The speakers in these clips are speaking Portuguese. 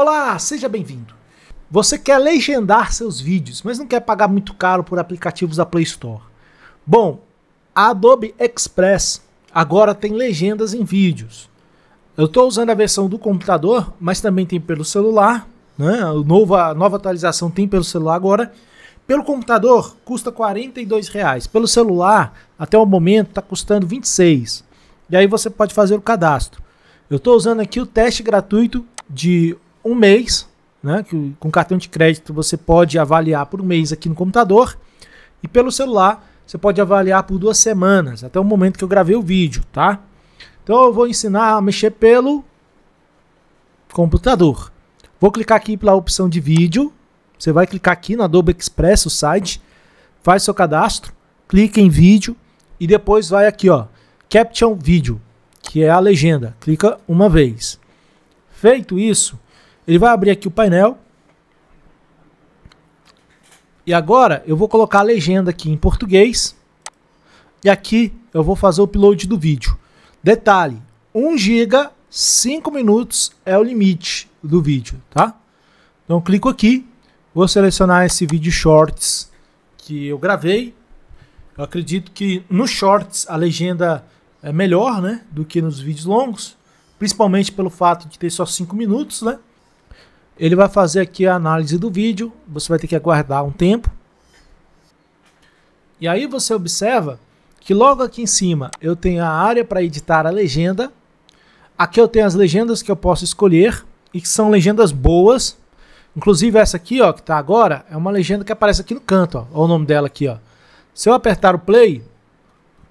Olá, seja bem-vindo. Você quer legendar seus vídeos, mas não quer pagar muito caro por aplicativos da Play Store. Bom, a Adobe Express agora tem legendas em vídeos. Eu estou usando a versão do computador, mas também tem pelo celular. Né? A nova, nova atualização tem pelo celular agora. Pelo computador custa R$ reais. Pelo celular, até o momento, está custando 26. E aí você pode fazer o cadastro. Eu estou usando aqui o teste gratuito de um mês, né, que com cartão de crédito você pode avaliar por um mês aqui no computador e pelo celular você pode avaliar por duas semanas, até o momento que eu gravei o vídeo, tá? Então eu vou ensinar a mexer pelo computador. Vou clicar aqui pela opção de vídeo, você vai clicar aqui na Adobe Express, o site, faz seu cadastro, clica em vídeo e depois vai aqui, ó, Caption Vídeo, que é a legenda. Clica uma vez. Feito isso, ele vai abrir aqui o painel. E agora eu vou colocar a legenda aqui em português. E aqui eu vou fazer o upload do vídeo. Detalhe, 1 GB, 5 minutos é o limite do vídeo, tá? Então clico aqui, vou selecionar esse vídeo shorts que eu gravei. Eu acredito que nos shorts a legenda é melhor, né, do que nos vídeos longos, principalmente pelo fato de ter só 5 minutos, né? Ele vai fazer aqui a análise do vídeo, você vai ter que aguardar um tempo. E aí você observa que logo aqui em cima eu tenho a área para editar a legenda. Aqui eu tenho as legendas que eu posso escolher e que são legendas boas. Inclusive essa aqui, ó, que está agora, é uma legenda que aparece aqui no canto, ó, Olha o nome dela aqui, ó. Se eu apertar o play,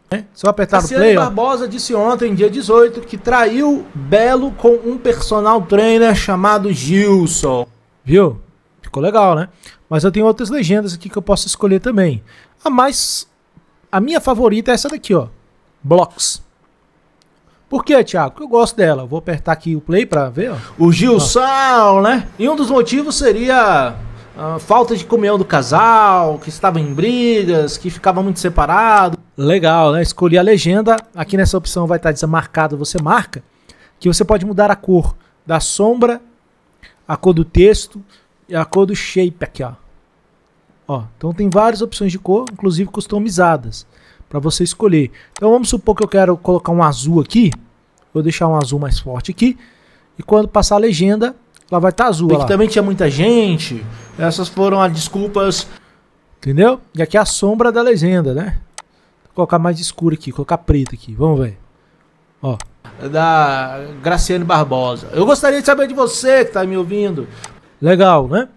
né? Se eu apertar o play, Barbosa ó. disse ontem, dia 18, que traiu Belo com um personal trainer chamado Gilson. Viu? Ficou legal, né? Mas eu tenho outras legendas aqui que eu posso escolher também. A mais. A minha favorita é essa daqui, ó. Blocks. Por que, Thiago? Porque eu gosto dela. Vou apertar aqui o play pra ver, ó. O Gilson, ó. né? E um dos motivos seria a ah, falta de comunhão do casal, que estava em brigas, que ficava muito separado. Legal, né? Escolhi a legenda. Aqui nessa opção vai estar tá desmarcado, você marca, que você pode mudar a cor da sombra, a cor do texto e a cor do shape aqui, ó. Ó, então tem várias opções de cor, inclusive customizadas, para você escolher. Então vamos supor que eu quero colocar um azul aqui. Vou deixar um azul mais forte aqui. E quando passar a legenda, ela vai estar tá azul. Porque também tinha muita gente. Essas foram as desculpas. Entendeu? E aqui é a sombra da legenda, né? colocar mais escuro aqui, colocar preto aqui. Vamos ver. Ó. É da Graciane Barbosa. Eu gostaria de saber de você que está me ouvindo. Legal, né?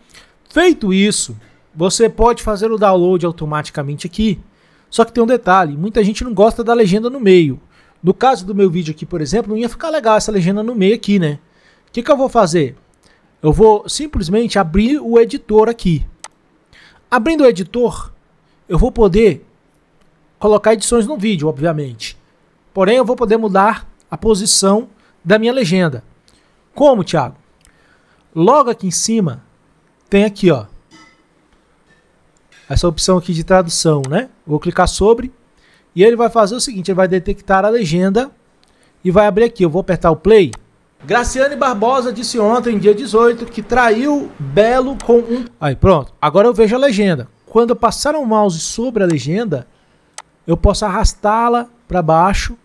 Feito isso, você pode fazer o download automaticamente aqui. Só que tem um detalhe: muita gente não gosta da legenda no meio. No caso do meu vídeo aqui, por exemplo, não ia ficar legal essa legenda no meio aqui, né? O que, que eu vou fazer? Eu vou simplesmente abrir o editor aqui. Abrindo o editor, eu vou poder colocar edições no vídeo, obviamente. Porém, eu vou poder mudar a posição da minha legenda. Como, Thiago? Logo aqui em cima, tem aqui, ó. Essa opção aqui de tradução, né? Vou clicar sobre e ele vai fazer o seguinte, ele vai detectar a legenda e vai abrir aqui. Eu vou apertar o play. Graciane Barbosa disse ontem, dia 18, que traiu Belo com um... Aí, pronto. Agora eu vejo a legenda. Quando eu passar o mouse sobre a legenda, eu posso arrastá-la para baixo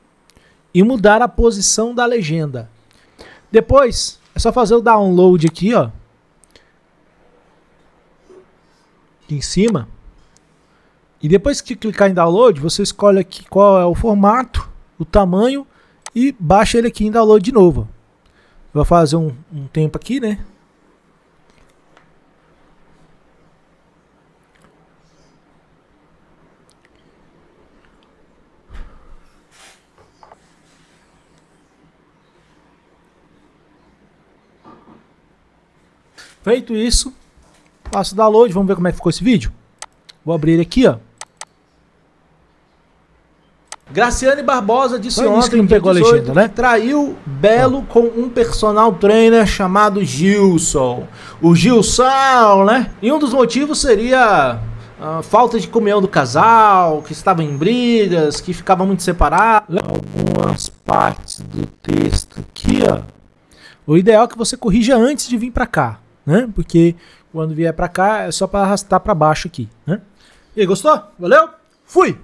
e mudar a posição da legenda. Depois, é só fazer o download aqui, ó. Aqui em cima. E depois que clicar em download, você escolhe aqui qual é o formato, o tamanho e baixa ele aqui em download de novo. Vou fazer um, um tempo aqui, né? Feito isso, faço o download, vamos ver como é que ficou esse vídeo. Vou abrir ele aqui, ó. Graciane Barbosa disse Foi ontem, que não pegou 18, a legenda, né? traiu Belo com um personal trainer chamado Gilson. O Gilson, né? E um dos motivos seria a ah, falta de comunhão do casal, que estava em brigas, que ficava muito separado. Algumas partes do texto aqui, ó. O ideal é que você corrija antes de vir para cá né? Porque quando vier para cá é só para arrastar para baixo aqui, né? E aí, gostou? Valeu? Fui!